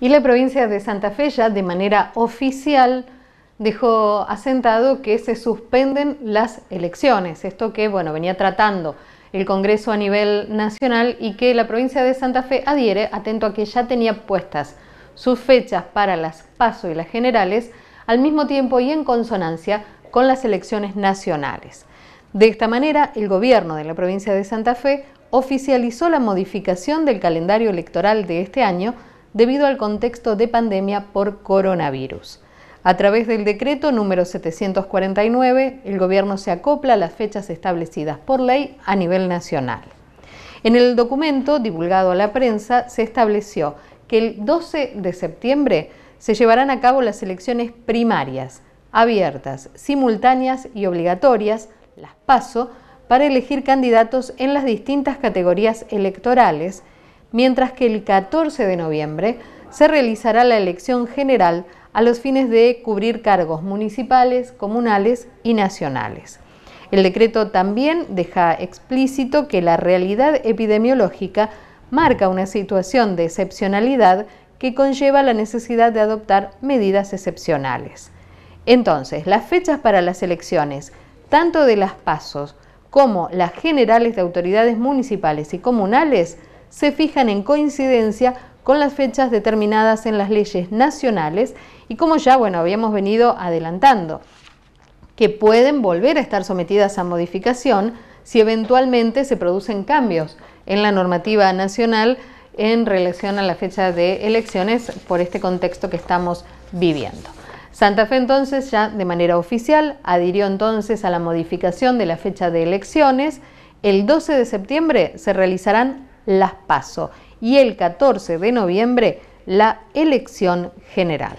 y la provincia de Santa Fe ya de manera oficial dejó asentado que se suspenden las elecciones. Esto que, bueno, venía tratando el Congreso a nivel nacional y que la provincia de Santa Fe adhiere, atento a que ya tenía puestas sus fechas para las PASO y las generales, al mismo tiempo y en consonancia con las elecciones nacionales. De esta manera, el gobierno de la provincia de Santa Fe oficializó la modificación del calendario electoral de este año debido al contexto de pandemia por coronavirus. A través del decreto número 749, el Gobierno se acopla a las fechas establecidas por ley a nivel nacional. En el documento divulgado a la prensa se estableció que el 12 de septiembre se llevarán a cabo las elecciones primarias, abiertas, simultáneas y obligatorias, las PASO, para elegir candidatos en las distintas categorías electorales mientras que el 14 de noviembre se realizará la elección general a los fines de cubrir cargos municipales, comunales y nacionales. El decreto también deja explícito que la realidad epidemiológica marca una situación de excepcionalidad que conlleva la necesidad de adoptar medidas excepcionales. Entonces, las fechas para las elecciones, tanto de las pasos como las generales de autoridades municipales y comunales, se fijan en coincidencia con las fechas determinadas en las leyes nacionales y como ya bueno, habíamos venido adelantando, que pueden volver a estar sometidas a modificación si eventualmente se producen cambios en la normativa nacional en relación a la fecha de elecciones por este contexto que estamos viviendo. Santa Fe entonces ya de manera oficial adhirió entonces a la modificación de la fecha de elecciones. El 12 de septiembre se realizarán las PASO y el 14 de noviembre la elección general.